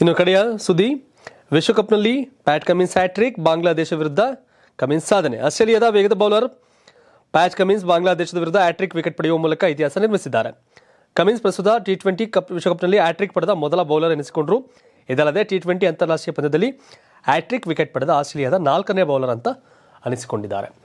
ಇನ್ನು ಕಡೆಯ ಸುದ್ದಿ ವಿಶ್ವಕಪ್ನಲ್ಲಿ ಪ್ಯಾಟ್ ಕಮಿನ್ಸ್ ಹ್ಯಾಟ್ರಿಕ್ ಬಾಂಗ್ಲಾದೇಶ ವಿರುದ್ಧ ಕಮಿನ್ಸ್ ಸಾಧನೆ ಆಸ್ಟ್ರೇಲಿಯಾದ ವೇಗದ ಬೌಲರ್ ಪ್ಯಾಟ್ ಕಮಿನ್ಸ್ ಬಾಂಗ್ಲಾದೇಶದ ವಿರುದ್ಧ ಆಟ್ರಿಕ್ ವಿಕೆಟ್ ಪಡೆಯುವ ಮೂಲಕ ಇತಿಹಾಸ ನಿರ್ಮಿಸಿದ್ದಾರೆ ಕಮಿನ್ಸ್ ಪ್ರಸ್ತುತ ಟಿ ಟ್ವೆಂಟಿ ಕಪ್ ವಿಶ್ವಕಪ್ನಲ್ಲಿ ಹ್ಯಾಟ್ರಿಕ್ ಪಡೆದ ಮೊದಲ ಬೌಲರ್ ಎನಿಸಿಕೊಂಡರು ಇದಲ್ಲದೆ ಟಿ ಟ್ವೆಂಟಿ ಅಂತಾರಾಷ್ಟ್ರೀಯ ಪಂದ್ಯದಲ್ಲಿ ಹ್ಯಾಟ್ರಿಕ್ ವಿಕೆಟ್ ಪಡೆದ ಆಸ್ಟ್ರೇಲಿಯಾದ ನಾಲ್ಕನೇ ಬೌಲರ್ ಅಂತ ಅನಿಸಿಕೊಂಡಿದ್ದಾರೆ